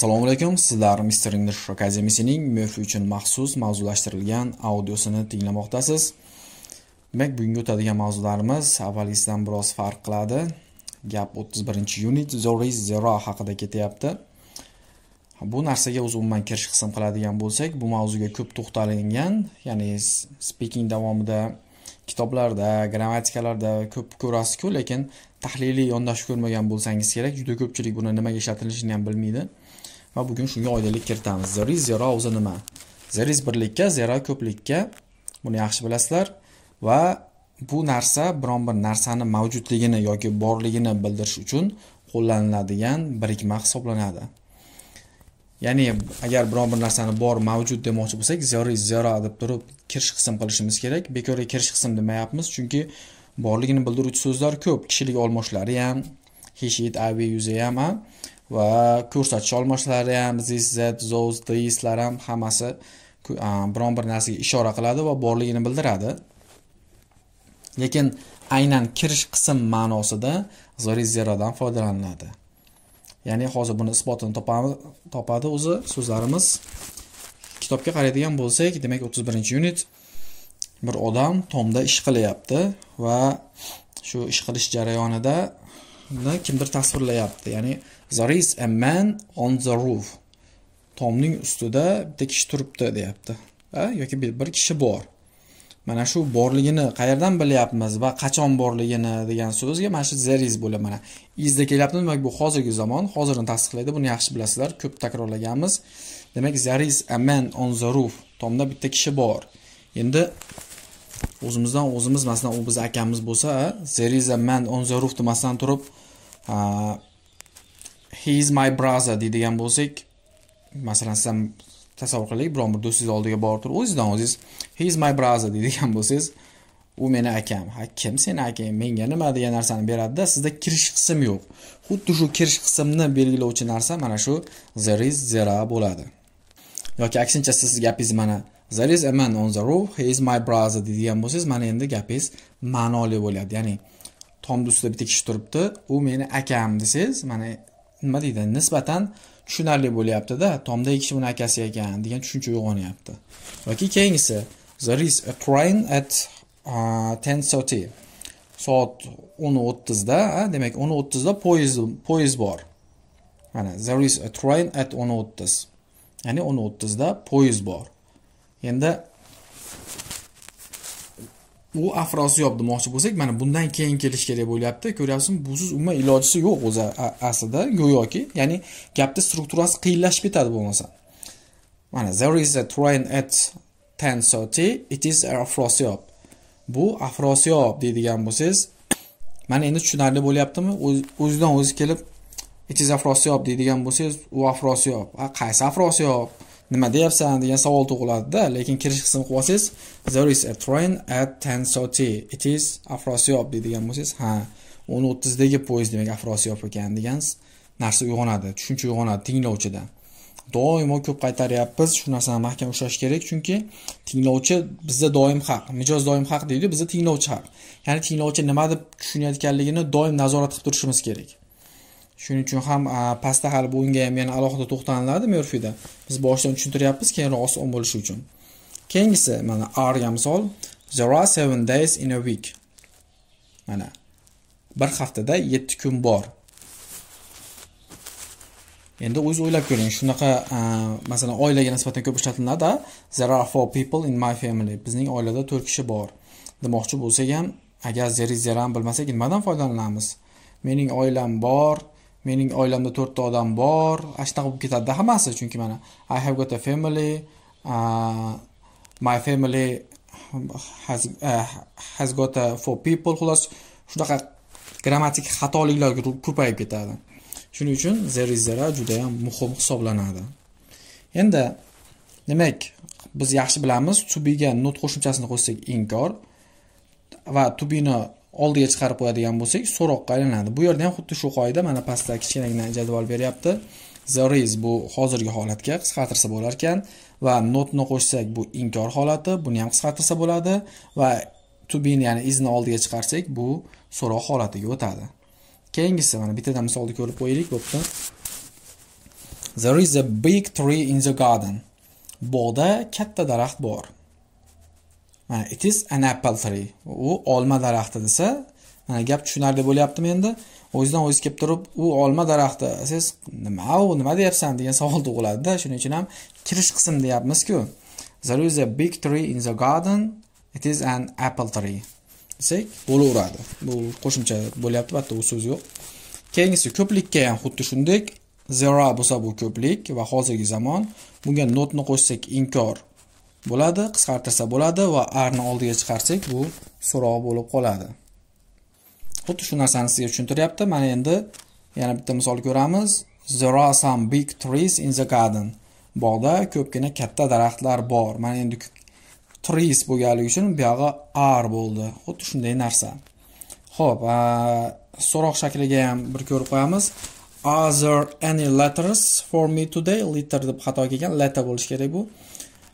assalomu alaykum sizlar mister english akademisining mef uchun maxsus mavzulashtirilgan audiosini tinglamoqdasiz demak bugungi o'tadigan mavzularimiz avvalgisidan biroz farq qiladi gap 31 birinchi unit zori zero haqida ketyapti bu narsaga o'zi umuman kirish qism qiladigan bo'lsak bu mavzuga ko'p to'xtalingan ya'ni speaking davomida kitoblarda grammatikalarda ko'p ko'rasizku lekin tahliliy yondashuv ko'rmagan bo'lsangiz kerak juda ko'pchilik buni nimaga ishlatilishini ham bilmaydi va bugun shunga oydinlik kiritamiz zariz zero o'zi nima zero birlikka zero ko'plikka buni yaxshi bilasizlar va bu narsa biron bir narsani mavjudligini yoki borligini bildirish uchun qo'llaniladigan birikma hisoblanadi ya'ni agar biron bir narsani bor mavjud demoqchi bo'lsak zero zero deb turib kirish qism qilishimiz kerak bekorga kirish qism demayapmiz chunki borligini bildiruvchi so'zlar ko'p kishilik olmoshlari ham he she it i we yuzi ham va ko'rsatish olmoshlari ham this that those theselar ham hammasi biron bir narsaga ishora qiladi va borligini bildiradi lekin aynan kirish qism ma'nosida zori zerodan foydalaniladi ya'ni hozir buni isbotini topadi o'zi so'zlarimiz kitobga qaraydigan bo'lsak demak 31 birinchi unit bir odam tomda ish qilyapti va shu ish qilish jarayonida kimdir tasvirlayapti ya'ni There is a man on the roof. Tomning ustida bitta kishi turibdi deyapti. Ha, yoki bir, kishi bor. Mana shu borligini qayerdan bilyapmiz va qachon borligini degan so'zga mana shu there is bo'ladi mana. Izda kelyapti demak bu hozirgi zamon, hozirni tasdiqlaydi. Buni yaxshi bilasizlar, ko'p takrorlaganmiz. Demak there is a man on the roof. Tomda bitta kishi bor. Endi o'zimizdan o'zimiz masalan u biz akamiz bo'lsa, there is a man on the roof demasdan turib he is my brother deydigan bo'lsak masalan siz ham tasavvur qiling biron bir do'stingiz oldiga borib turib o'zingizdan o'zingiz he is my brother deydigan bo'lsangiz u meni akam ha kim seni akang menga nima degan narsani beradida sizda kirish qism yo'q xuddi shu kirish qismni belgilovchi narsa mana shu there is zera bo'ladi yoki aksincha siz gapingizni mana there is a man on the roof he is my brother deydigan bo'lsangiz mana endi gapingiz ma'noli bo'ladi ya'ni tomni ustida bitta kishi turibdi u meni akam desangiz mana nima deydi nisbatan tushunarli bo'lyaptida tomda ikki buni akasi ekan degan tushuncha uyg'onyapti yoki keyingisi there is a train at uh, ten thirty soat o'n o'ttizda demak o'n o'ttizda poyezd poyezd bor mana there is a train at o'n o'ttiz ya'ni o'n o'ttizda poyezd bor endi u afrosi yo'q demoqchi bo'lsak mana bundan keyin kelish kerak bo'lyapti ko'ryapsizmi busiz umuman ilojisi yo'q o'zi aslida go'yoki ya'ni gapni strukturasi qiyinlashib ketadi bo'lmasa mana there is a train at ten thirty it is afrosiyob bu afrosiyob deydigan bo'lsangiz mana endi tushunarli bo'lyaptimi o'zidan o'zi kelib it is afrosiyob deydigan bo'lsangiz u afrosiyob qaysi afrosiyob nima deyapsan degan savol tug'iladida lekin kirish qismini qilib olsangiz there is a train at 10:30 it is afrosiyob deydigan bo'lsangiz ha 10:30dagi poyezd demak afrosiyob ekan degan narsa uyg'onadi tushuncha uyg'onadi tinglovchida doimo ko'p qaytaryapmiz shu narsani mahkam ushlash kerak chunki tinglovchi bizda doim haq mijoz doim haq deydi bizda tinglovchi haq ya'ni tinglovchi nima deb tushunayotganligini doim nazorat qilib turishimiz kerak shuning uchun ham pastda hali bunga ham yana alohida to'xtaliladi merfida biz boshidan tushuntiryapmiz keyinroq oson bo'lishi uchun keyingisi mana rga misol there are seven days in a week mana bir haftada yetti kun bor endi o'zingiz o'ylab ko'ring shunaqa masalan oilaga nisbatan ko'p ishlatiladida there are four people in my family bizning oilada to'rt kishi bor demoqchi bo'lsak ham agar zeri zeran bilmasak nimadan foydalanamiz mening oilam bor mening oilamda to'rtta odam bor ana shunaqa bo'lib ketadida hammasi chunki mana i have got a family uh, my family has, uh, has got a uh, four people xullas shunaqa grammatik xatoliklar ko'payib ketadi shuning uchun there is there judayam muhim hisoblanadi endi demak biz yaxshi bilamiz tubiga not qo'shimchasini qo'shsak inkor va tubini oldiga chiqarib qo'yadigan bo'lsak so'roqqa aylanadi bu yerda ham xuddi shu qoida mana pastda kichkinagina jadval beryapti there is bu hozirgi holatga qisqartirsa bo'lar ekan va notni qo'shsak bu inkor holati buni ham qisqartirsa bo'ladi va to be ya'ni izni oldiga chiqarsak bu so'roq holatiga o'tadi keyingisi mana bittadan misolni ko'rib qo'yaylik bo'pti there is a big tree in the garden bog'da katta daraxt bor mana it is an apple tree u olma daraxti desa mana gap tushunarli bo'lyaptimi endi o'zidan o'zi kelib turib u olma daraxti siz nima u nima deyapsan degan savol tug'iladida shuning uchun ham kirish qism deyapmizku there is a big tree in the garden it is an apple tree desak bo'laveradi bu qo'shimcha bo'lyapti albatta u so'z yo'q keyingisi ko'plikka ham xuddi shunday zero bo'lsa bu ko'plik va hozirgi zamon bunga notni qo'shsak inkor bo'ladi qisqartirsa bo'ladi va r ni oldiga chiqarsak bu so'roq bo'lib qoladi xuddi shu narsani sizga tushuntiryapti mana endi yana bitta misol ko'ramiz there are some big trees in the garden bog'da ko'pgina katta daraxtlar bor mana endi trees bo'lganligi uchun buyog'i r bo'ldi xuddi shunday narsa ho'p so'roq shakliga ham bir ko'rib qo'yamiz are there any letters for me today letter deb xato kelgan letter bo'lishi kerak bu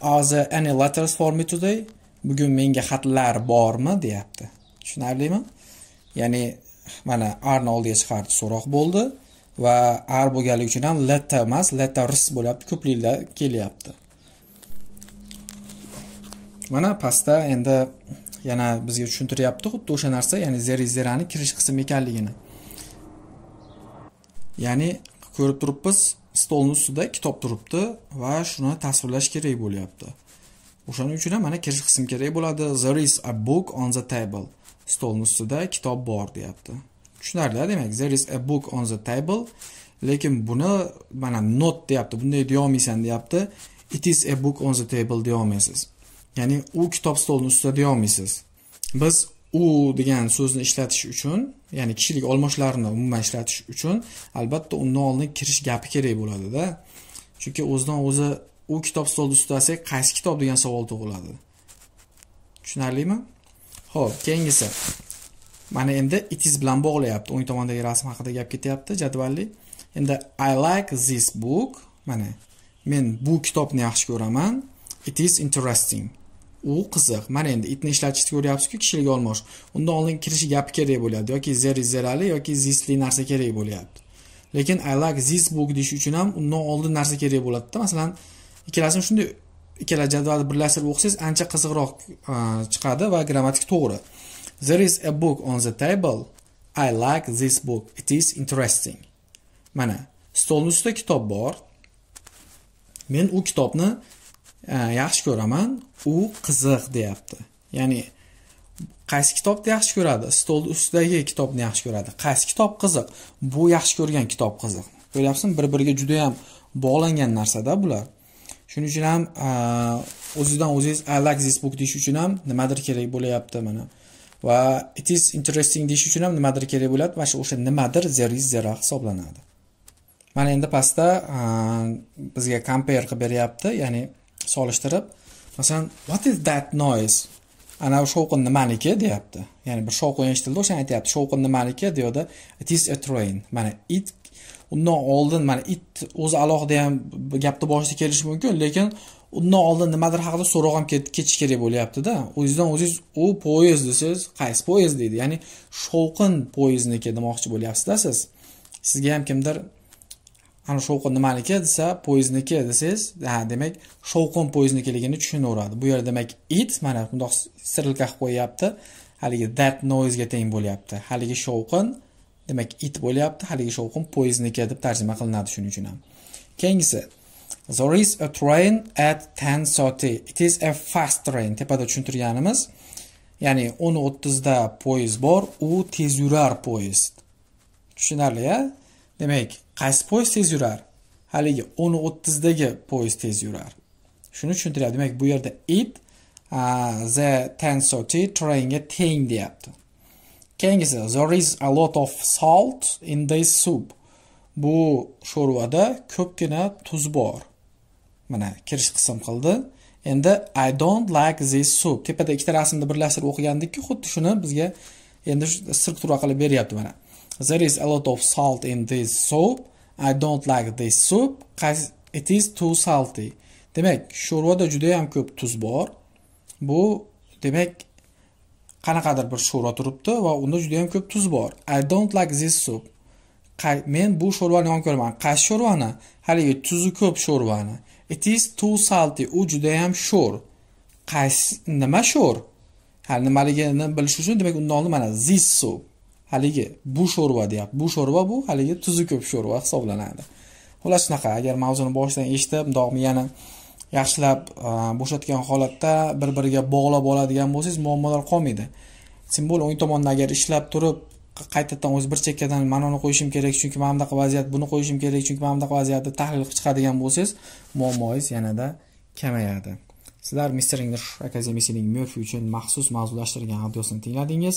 Are there any letters for me today? Bugun menga xatlar bormi deyapti. Tushunarlimi? Ya'ni mana are ni oldiga chiqardi so'roq bo'ldi va are bo'lganligi uchun ham letter emas, letters bo'lyapti, ko'plikda kelyapti. Mana pastda endi yana bizga tushuntiryapti xuddi o'sha narsa, ya'ni zeri zerani kirish qismi ekanligini. Ya'ni ko'rib turibmiz, stolni ustida kitob turibdi va shuni tasvirlash kerak bo'lyapti o'shaning uchun ham mana kirish qism kerak bo'ladi there is a book on the table stolni ustida kitob bor deyapti tushunarli demak there is a book on the table lekin buni mana not deyapti bunday deyolmaysan deyapti it is a book on the table deyolmaysiz ya'ni u kitob stolni ustida deyolmaysiz biz u degan so'zni ishlatish uchun ya'ni kishilik olmoshlarini umuman ishlatish uchun albatta undan oldin kirish gapi kerak bo'ladida chunki o'zidan o'zi u kitob stolni ustida desak qaysi kitob degan savol tug'iladi tushunarlimi ho'p keyingisi mana endi itiz bilan bog'layapti o'ng tomondagi rasm haqida gap ketyapti jadvalli endi i like this book mana men bu kitobni yaxshi ko'raman it is interesting u qiziq mana endi itni ishlatishni ko'ryapsizku kishilik olmosh undan oldin kirishi gapi kerak bo'ladi yoki zeri zerali yoki zisli narsa kerak bo'lyapti lekin i like this book deyish uchun ham undan oldin narsa kerak bo'ladida masalan ikkalasini shunday ikkala jadvalni birlashtirib o'qisangiz ancha qiziqroq chiqadi va grammatik to'g'ri there is a book on the table i like this book it is interesting mana stolni ustida kitob bor men u kitobni E, yaxshi ko'raman u qiziq deyapti ya'ni qaysi kitobni yaxshi ko'radi stolni ustidagi kitobni yaxshi ko'radi qaysi kitob qiziq bu yaxshi ko'rgan kitob qiziq ko'ryapsizmi bir biriga juda yam bog'langan narsada bular shuning uchun ham e, o'zidan o'zingiz i like this book deyish uchun ham nimadir kerak bo'lyapti mana va it is interesting deyish uchun ham nimadir kerak bo'ladi mana shu o'sha nimadir zero is zero hisoblanadi mana endi pastda e, bizga compare qilib beryapti ya'ni solishtirib masalan what is that noise ana shovqin nimaniki deyapti ya'ni bir shovqin eshitildi o'shani aytyapti shovqin nimaniki deyoda it is a train mana it undan oldin mana it o'zi alohida ham gapni boshida kelishi mumkin lekin undan oldin nimadir haqida so'roq ham ketish kerak bo'lyaptida o'zizdan o'ziz u poyezd desangiz qaysi poyezd deydi ya'ni shovqin poyezdniki demoqchi bo'lyapsizda siz sizga ham kimdir ana shovqin nimaniki desa poyezdniki desangiz ha demak shovqin poyezdnikiligini tushunaveradi bu yer demak it mana bundoq sirliqa qilib qo'yyapti haligi that noizga teng bo'lyapti haligi shovqin demak it bo'lyapti haligi shovqin poyezdniki deb tarjima qilinadi shuning uchun ham keyingisi there is a train at ten thirty it is a fast train tepada tushuntirganimiz ya'ni o'n o'ttizda poyezd bor u tezyurar poyezd tushunarli a demak qaysi poyezd tez yurar haligi o'n o'ttizdagi poyezd tez yurar shuni tushuntiryapti demak bu yerda it uh, the tansoti trainga teng deyapti keyingisi there is a lot of salt in this soup bu sho'rvada ko'pgina tuz bor mana kirish qism qildi endi i don't like this soup tepada ikkita rasmni birlashtirib o'qigandikku xuddi shuni bizga endi sir qilib beryapti mana there is a lot of salt in this soup i don't like this soup it is too salty demak sho'rvada juda yam ko'p tuz bor bu demak qanaqadir bir sho'rva turibdi va unda juda yam ko'p tuz bor i don't like this soup Qay, men bu sho'rvani yomon ko'raman qaysi sho'rvani haligi tuzi ko'p sho'rvani it is too salty u juda yam sho'r qaysi nima sho'r ha nimaligini bilish uchun demak undan oldin mana this soup haligi bu sho'rva deyapti bu sho'rva bu haligi tuzi ko'p sho'rva hisoblanadi xullas shunaqa agar mavzuni boshidan eshitib mundoqmi yana yaxshilab e, bo'shatgan holatda bir biriga bog'lab oladigan bo'lsangiz muammolar qolmaydi simvol o'ng tomonda agar ishlab turib qaytadan o'zi bir chekkadan mana uni qo'yishim kerak chunki mana bunaqa vaziyat buni qo'yishim kerak chunki mana bunaqa vaziyatni tahlil qilib chiqadigan bo'lsangiz muammoingiz yanada kamayadi sizlar mister english akademiyasining murfi uchun maxsus mavzulashtirgan audiosini tingladingiz